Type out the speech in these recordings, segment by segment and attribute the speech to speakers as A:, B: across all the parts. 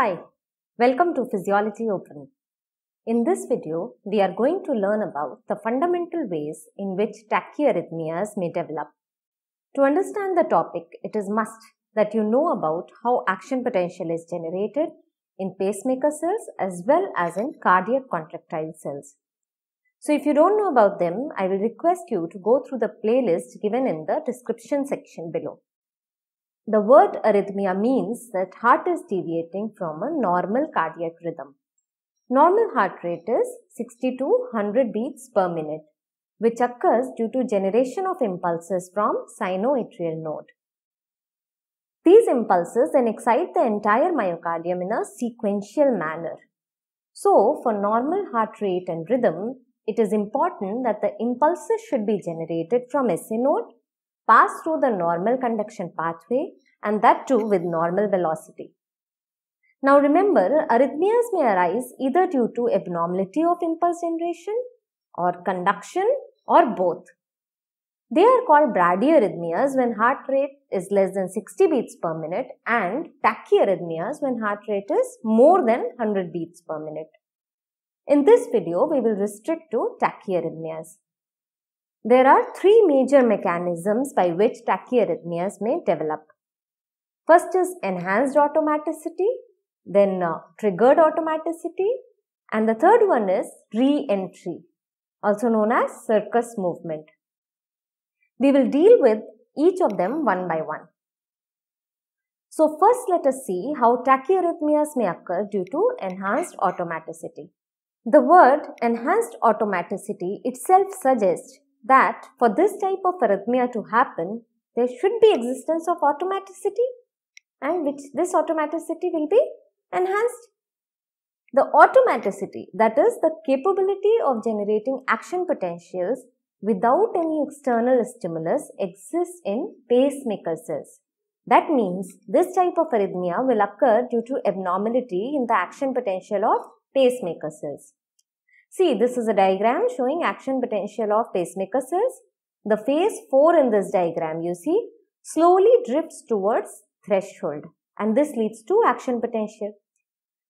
A: Hi, welcome to Physiology Open. In this video, we are going to learn about the fundamental ways in which tachyarrhythmias may develop. To understand the topic, it is must that you know about how action potential is generated in pacemaker cells as well as in cardiac contractile cells. So if you don't know about them, I will request you to go through the playlist given in the description section below. The word arrhythmia means that heart is deviating from a normal cardiac rhythm. Normal heart rate is 60 to 100 beats per minute, which occurs due to generation of impulses from sinoatrial node. These impulses then excite the entire myocardium in a sequential manner. So, for normal heart rate and rhythm, it is important that the impulses should be generated from SA node pass through the normal conduction pathway and that too with normal velocity. Now remember, arrhythmias may arise either due to abnormality of impulse generation or conduction or both. They are called bradyarrhythmias when heart rate is less than 60 beats per minute and tachyarrhythmias when heart rate is more than 100 beats per minute. In this video, we will restrict to tachyarrhythmias. There are three major mechanisms by which tachyarrhythmias may develop. First is enhanced automaticity, then uh, triggered automaticity, and the third one is re-entry, also known as circus movement. We will deal with each of them one by one. So first let us see how tachyarrhythmias may occur due to enhanced automaticity. The word enhanced automaticity itself suggests that for this type of arrhythmia to happen, there should be existence of automaticity and which this automaticity will be enhanced. The automaticity, that is the capability of generating action potentials without any external stimulus exists in pacemaker cells. That means this type of arrhythmia will occur due to abnormality in the action potential of pacemaker cells. See, this is a diagram showing action potential of pacemaker cells. The phase 4 in this diagram, you see, slowly drifts towards threshold and this leads to action potential.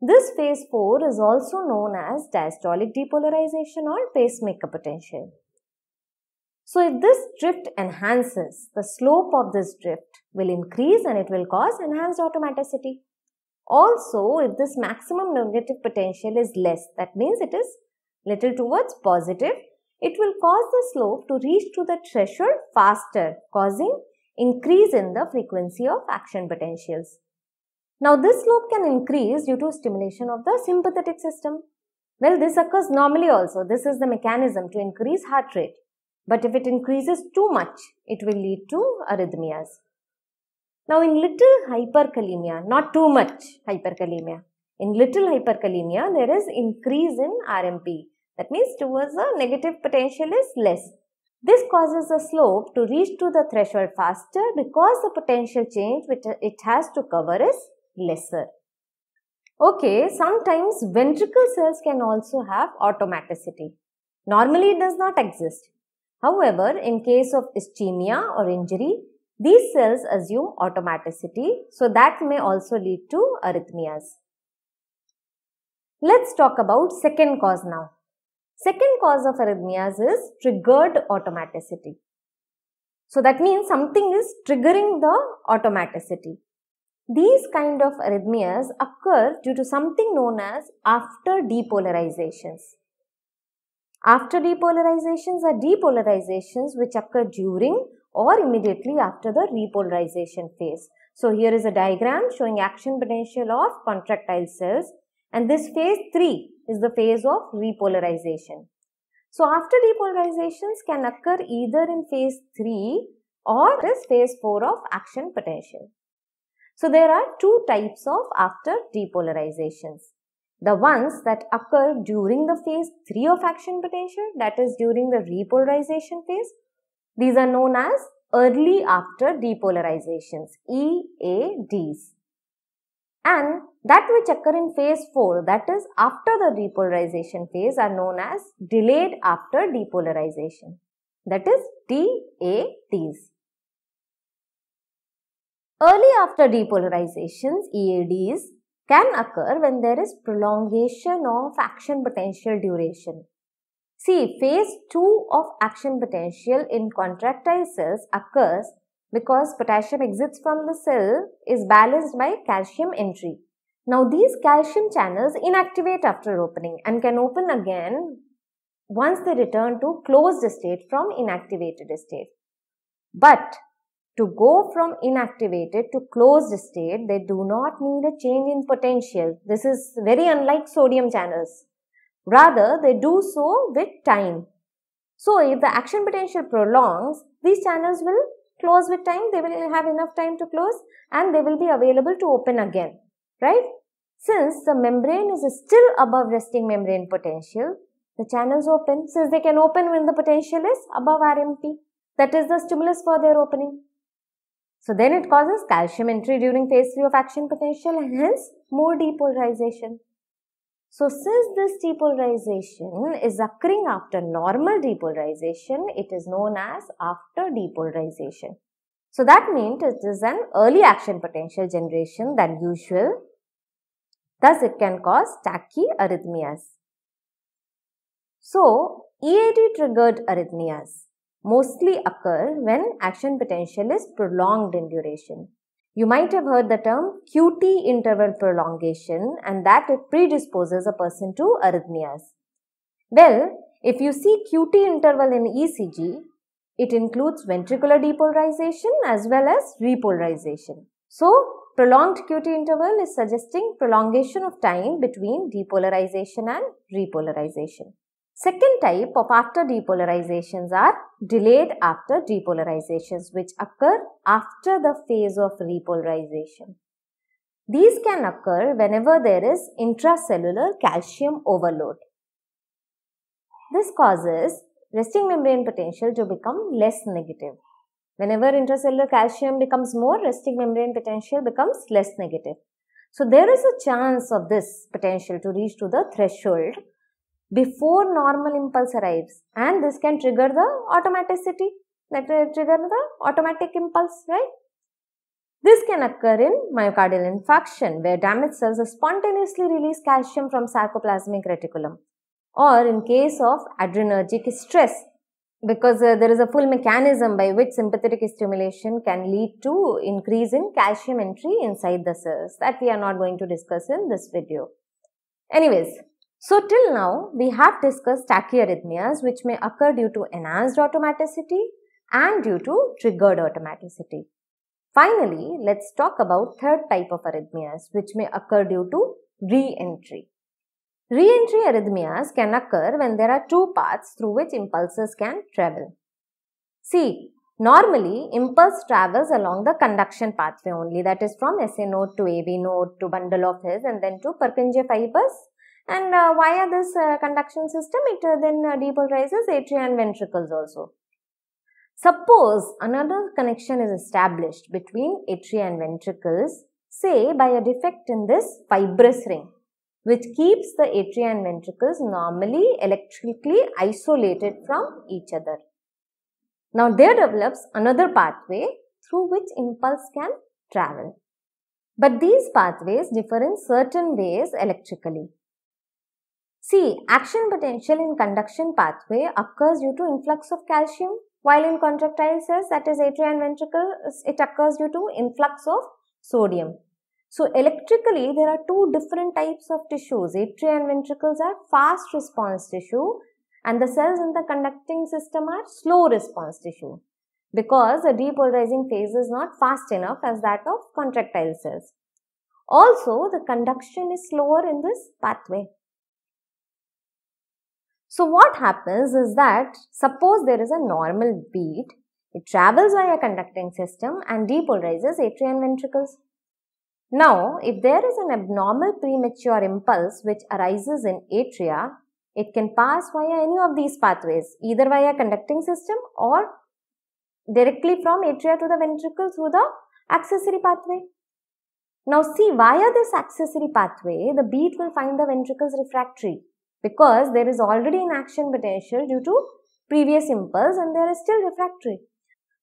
A: This phase 4 is also known as diastolic depolarization or pacemaker potential. So if this drift enhances, the slope of this drift will increase and it will cause enhanced automaticity. Also, if this maximum negative potential is less, that means it is little towards positive, it will cause the slope to reach to the threshold faster, causing increase in the frequency of action potentials. Now, this slope can increase due to stimulation of the sympathetic system. Well, this occurs normally also. This is the mechanism to increase heart rate. But if it increases too much, it will lead to arrhythmias. Now, in little hyperkalemia, not too much hyperkalemia, in little hyperkalemia, there is increase in RMP that means towards the negative potential is less. This causes the slope to reach to the threshold faster because the potential change which it has to cover is lesser. Okay, sometimes ventricle cells can also have automaticity. Normally it does not exist. However, in case of ischemia or injury, these cells assume automaticity, so that may also lead to arrhythmias. Let's talk about second cause now. Second cause of arrhythmias is triggered automaticity. So that means something is triggering the automaticity. These kind of arrhythmias occur due to something known as after depolarizations. After depolarizations are depolarizations which occur during or immediately after the repolarization phase. So here is a diagram showing action potential of contractile cells and this phase 3 is the phase of repolarization. So after depolarizations can occur either in phase 3 or this phase 4 of action potential. So there are two types of after depolarizations. The ones that occur during the phase 3 of action potential that is during the repolarization phase. These are known as early after depolarizations EADs and that which occur in phase 4 that is after the depolarization phase are known as delayed after depolarization that is DATs. Early after depolarizations EADs can occur when there is prolongation of action potential duration. See phase 2 of action potential in contractile cells occurs because potassium exits from the cell is balanced by calcium entry. Now these calcium channels inactivate after opening and can open again once they return to closed state from inactivated state. But to go from inactivated to closed state, they do not need a change in potential. This is very unlike sodium channels. Rather, they do so with time. So, if the action potential prolongs, these channels will close with time they will have enough time to close and they will be available to open again right since the membrane is still above resting membrane potential the channels open since they can open when the potential is above rmp that is the stimulus for their opening so then it causes calcium entry during phase 3 of action potential and hence more depolarization so since this depolarization is occurring after normal depolarization, it is known as after depolarization. So that means it is an early action potential generation than usual. Thus it can cause tachyarrhythmias. So EAD triggered arrhythmias mostly occur when action potential is prolonged in duration. You might have heard the term QT interval prolongation and that it predisposes a person to arrhythmias. Well, if you see QT interval in ECG, it includes ventricular depolarization as well as repolarization. So, prolonged QT interval is suggesting prolongation of time between depolarization and repolarization. Second type of after depolarizations are delayed after depolarizations which occur after the phase of repolarization. These can occur whenever there is intracellular calcium overload. This causes resting membrane potential to become less negative. Whenever intracellular calcium becomes more, resting membrane potential becomes less negative. So there is a chance of this potential to reach to the threshold before normal impulse arrives and this can trigger the automaticity that trigger the automatic impulse right this can occur in myocardial infarction where damaged cells spontaneously release calcium from sarcoplasmic reticulum or in case of adrenergic stress because uh, there is a full mechanism by which sympathetic stimulation can lead to increase in calcium entry inside the cells that we are not going to discuss in this video. Anyways, so till now, we have discussed tachyarrhythmias which may occur due to enhanced automaticity and due to triggered automaticity. Finally, let's talk about third type of arrhythmias which may occur due to re-entry. Re-entry arrhythmias can occur when there are two paths through which impulses can travel. See, normally impulse travels along the conduction pathway only that is from SA node to AV node to bundle of his and then to Purkinje fibers and uh, via this uh, conduction system, it uh, then depolarizes atria and ventricles also. Suppose another connection is established between atria and ventricles, say by a defect in this fibrous ring, which keeps the atria and ventricles normally electrically isolated from each other. Now, there develops another pathway through which impulse can travel. But these pathways differ in certain ways electrically. See, action potential in conduction pathway occurs due to influx of calcium, while in contractile cells, that is atria and ventricles, it occurs due to influx of sodium. So, electrically, there are two different types of tissues. Atria and ventricles are fast response tissue and the cells in the conducting system are slow response tissue because the depolarizing phase is not fast enough as that of contractile cells. Also, the conduction is slower in this pathway. So what happens is that suppose there is a normal beat, it travels via conducting system and depolarizes atria and ventricles. Now, if there is an abnormal premature impulse which arises in atria, it can pass via any of these pathways, either via conducting system or directly from atria to the ventricle through the accessory pathway. Now see, via this accessory pathway, the beat will find the ventricles refractory because there is already an action potential due to previous impulse and they are still refractory.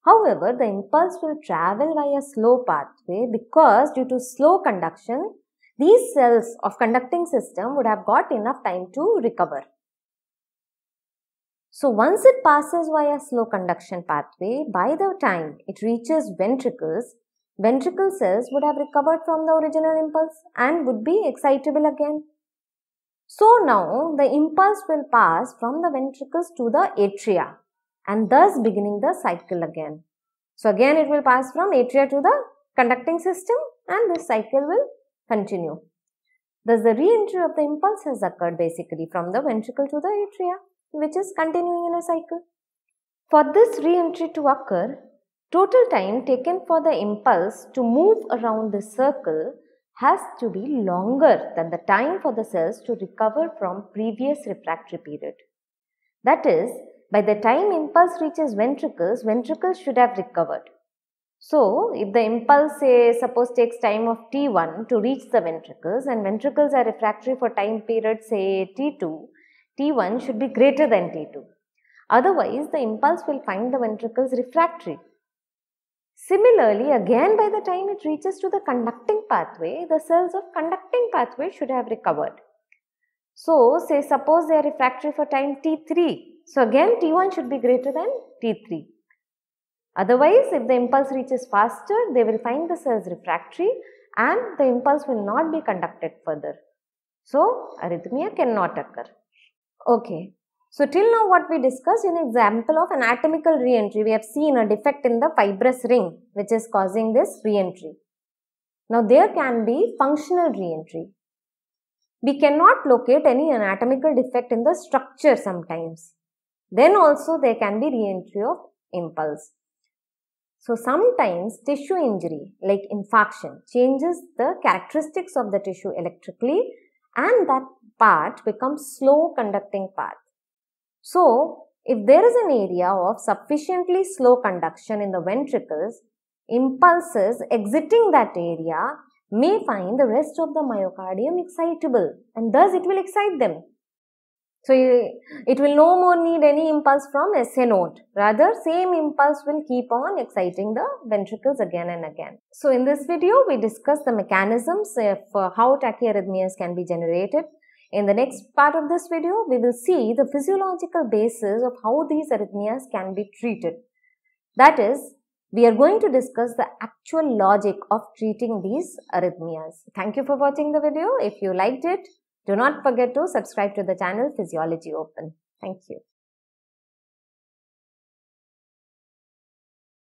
A: However, the impulse will travel via slow pathway because due to slow conduction, these cells of conducting system would have got enough time to recover. So once it passes via slow conduction pathway, by the time it reaches ventricles, ventricle cells would have recovered from the original impulse and would be excitable again. So now the impulse will pass from the ventricles to the atria and thus beginning the cycle again. So again it will pass from atria to the conducting system and this cycle will continue. Thus the re-entry of the impulse has occurred basically from the ventricle to the atria which is continuing in a cycle. For this re-entry to occur, total time taken for the impulse to move around the circle has to be longer than the time for the cells to recover from previous refractory period. That is, by the time impulse reaches ventricles, ventricles should have recovered. So, if the impulse say suppose takes time of T1 to reach the ventricles and ventricles are refractory for time period say T2, T1 should be greater than T2. Otherwise, the impulse will find the ventricles refractory Similarly, again by the time it reaches to the conducting pathway, the cells of conducting pathway should have recovered. So, say suppose they are refractory for time t3. So, again t1 should be greater than t3. Otherwise, if the impulse reaches faster, they will find the cells refractory and the impulse will not be conducted further. So, arrhythmia cannot occur. Okay, so till now what we discussed in example of anatomical reentry, we have seen a defect in the fibrous ring which is causing this reentry. Now there can be functional reentry. We cannot locate any anatomical defect in the structure sometimes. Then also there can be reentry of impulse. So sometimes tissue injury like infarction changes the characteristics of the tissue electrically and that part becomes slow conducting part so, if there is an area of sufficiently slow conduction in the ventricles, impulses exiting that area may find the rest of the myocardium excitable and thus it will excite them. So, it will no more need any impulse from SA node. Rather, same impulse will keep on exciting the ventricles again and again. So, in this video, we discuss the mechanisms of uh, how tachyarrhythmias can be generated in the next part of this video, we will see the physiological basis of how these arrhythmias can be treated. That is, we are going to discuss the actual logic of treating these arrhythmias. Thank you for watching the video. If you liked it, do not forget to subscribe to the channel Physiology Open. Thank you.